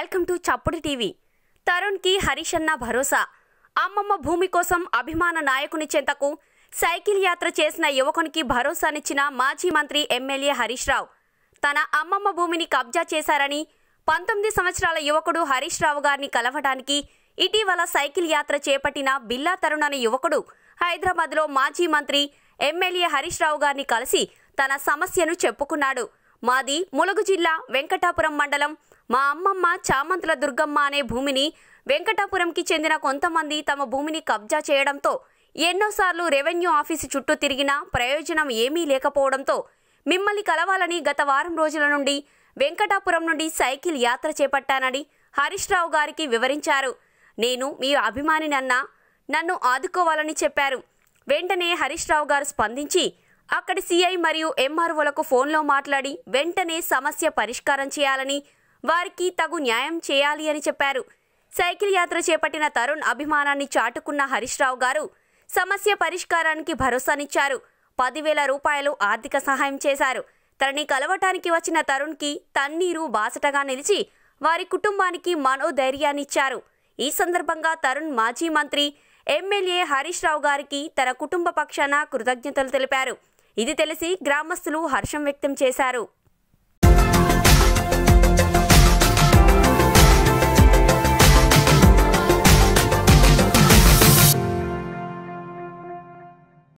welcome to Chappudu TV Tarun కి హరీష్ అన్న భరోసా అమ్మమ్మ భూమి కోసం అభిమాన నాయకుని సైకిల్ యాత్ర చేసిన యువకునికి భరోసానిచ్చిన మాజీ మంత్రి ఎమ్మెల్యే హరీష్ రావు తన అమ్మమ్మ భూమిని కబ్జా చేశారని పంతొమ్మిది సంవత్సరాల యువకుడు హరీష్ రావు గారిని కలవడానికి ఇటీవల సైకిల్ యాత్ర చేపట్టిన బిల్లా తరుణ్ అనే యువకుడు హైదరాబాద్లో మాజీ మంత్రి ఎమ్మెల్యే హరీష్ రావు గారిని కలిసి తన సమస్యను చెప్పుకున్నాడు మాది ములుగు జిల్లా వెంకటాపురం మండలం మా అమ్మమ్మ చామంతుల దుర్గమ్మ అనే భూమిని వెంకటాపురంకి చెందిన కొంతమంది తమ భూమిని కబ్జా చేయడంతో ఎన్నోసార్లు రెవెన్యూ ఆఫీసు చుట్టూ తిరిగినా ప్రయోజనం ఏమీ లేకపోవడంతో మిమ్మల్ని కలవాలని గత వారం రోజుల నుండి వెంకటాపురం నుండి సైకిల్ యాత్ర చేపట్టానని హరీష్ రావు గారికి వివరించారు నేను మీ నన్న నన్ను ఆదుకోవాలని చెప్పారు వెంటనే హరీష్ రావు గారు స్పందించి అక్కడి సీఐ మరియు ఎంఆర్ఓలకు ఫోన్లో మాట్లాడి వెంటనే సమస్య పరిష్కారం చేయాలని వారికి తగు న్యాయం చేయాలి అని చెప్పారు సైకిల్ యాత్ర చేపట్టిన తరుణ్ అభిమానాన్ని చాటుకున్న హరీష్ రావు గారు సమస్య పరిష్కారానికి భరోసానిచ్చారు పదివేల రూపాయలు ఆర్థిక సహాయం చేశారు తనని కలవటానికి వచ్చిన తరుణ్కి తన్నీరు బాసటగా నిలిచి వారి కుటుంబానికి మనోధైర్యాన్నిచ్చారు ఈ సందర్భంగా తరుణ్ మాజీ మంత్రి ఎమ్మెల్యే హరీష్ రావు గారికి తన కుటుంబ పక్షాన కృతజ్ఞతలు తెలిపారు ఇది తెలిసి గ్రామస్తులు హర్షం వ్యక్తం చేశారు